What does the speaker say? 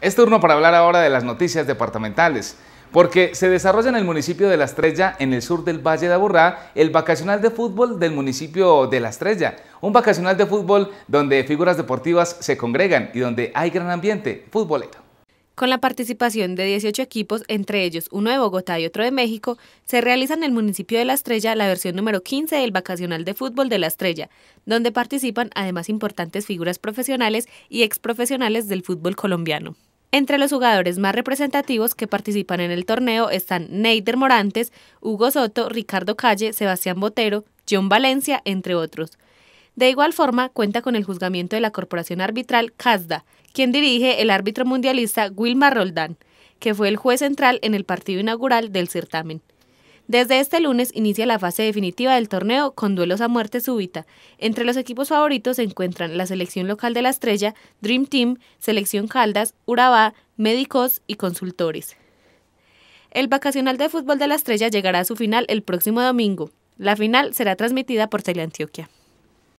Es turno para hablar ahora de las noticias departamentales, porque se desarrolla en el municipio de La Estrella, en el sur del Valle de Aburrá, el vacacional de fútbol del municipio de La Estrella. Un vacacional de fútbol donde figuras deportivas se congregan y donde hay gran ambiente futbolero. Con la participación de 18 equipos, entre ellos uno de Bogotá y otro de México, se realiza en el municipio de La Estrella la versión número 15 del Vacacional de Fútbol de La Estrella, donde participan además importantes figuras profesionales y exprofesionales del fútbol colombiano. Entre los jugadores más representativos que participan en el torneo están Neider Morantes, Hugo Soto, Ricardo Calle, Sebastián Botero, John Valencia, entre otros. De igual forma, cuenta con el juzgamiento de la Corporación Arbitral CASDA, quien dirige el árbitro mundialista Wilmar Roldán, que fue el juez central en el partido inaugural del certamen. Desde este lunes inicia la fase definitiva del torneo con duelos a muerte súbita. Entre los equipos favoritos se encuentran la selección local de la estrella, Dream Team, Selección Caldas, Urabá, Médicos y Consultores. El vacacional de fútbol de la estrella llegará a su final el próximo domingo. La final será transmitida por Teleantioquia.